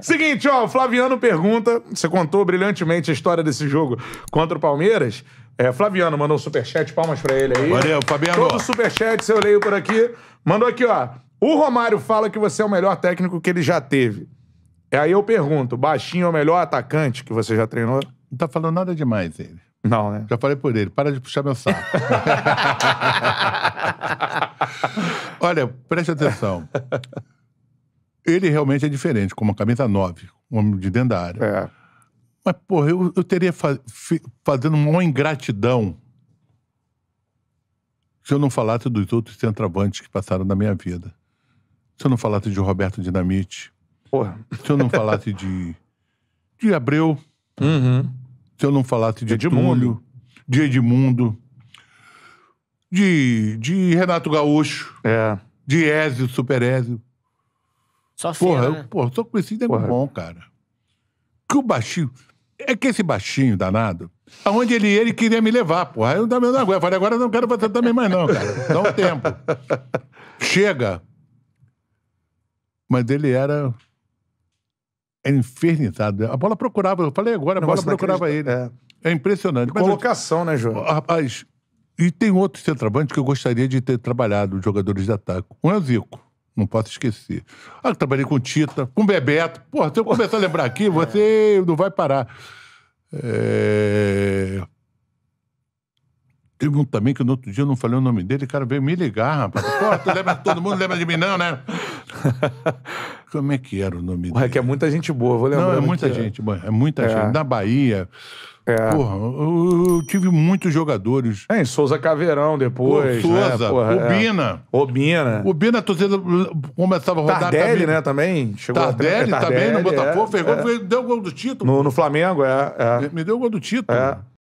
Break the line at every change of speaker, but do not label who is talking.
Seguinte, ó, o Flaviano pergunta: você contou brilhantemente a história desse jogo contra o Palmeiras. É, Flaviano mandou um superchat, palmas pra ele aí. Valeu, Fabiano. Todo superchat eu leio por aqui. Mandou aqui, ó. O Romário fala que você é o melhor técnico que ele já
teve. É aí eu pergunto: baixinho é o melhor atacante que você já treinou? Não tá falando nada demais ele. Não, né? Já falei por ele. Para de puxar meu saco. Olha, preste atenção. Ele realmente é diferente, como uma camisa 9, um homem de dentro da área. É. Mas, porra, eu, eu teria fa fazendo uma ingratidão se eu não falasse dos outros centroavantes que passaram na minha vida. Se eu não falasse de Roberto Dinamite. Porra. Se eu não falasse de, de Abreu. Uhum. Se eu não falasse de Edmundo. Túlio, de Edmundo, de, de Renato Gaúcho, é. de Ézio, Super Ézio. Só fera, porra, né? eu, porra, só conheci nego porra. bom, cara. Que o baixinho... É que esse baixinho danado, aonde ele ele queria me levar, porra. Eu também não aguento. Eu falei, agora não quero você também mais não, cara. Dá um tempo. Chega. Mas ele era é infernizado. A bola procurava, eu falei agora, a bola procurava ele. É. é impressionante. E colocação, eu, né, João? Ah, rapaz, e tem outro centroavante que eu gostaria de ter trabalhado, jogadores de ataque. Um é o Zico. Não posso esquecer. Ah, trabalhei com Tita, com Bebeto. Porra, se eu começar a lembrar aqui, é. você é. não vai parar. É... Teve um também que no outro dia eu não falei o nome dele, o cara veio me ligar, rapaz. Pô, tu lembra, todo mundo lembra de mim, não, né? Como é que era o nome Ué, dele? É que é muita gente boa, vou lembrar. Não, é muita é. gente, é muita é. gente. Da Bahia. É. Porra, eu, eu, tive muitos jogadores. É, em Souza Caveirão depois. Pô, né, Souza, né? Porra, Obina.
É. Obina.
Obina, torcida começava a rodar. Tardelli, também. né, também. Chegou Tardelli, a... É, Tardelli também, no é. Botafogo. É, fez gol, é. deu gol do título. No, no Flamengo, é, Me deu gol do título. É.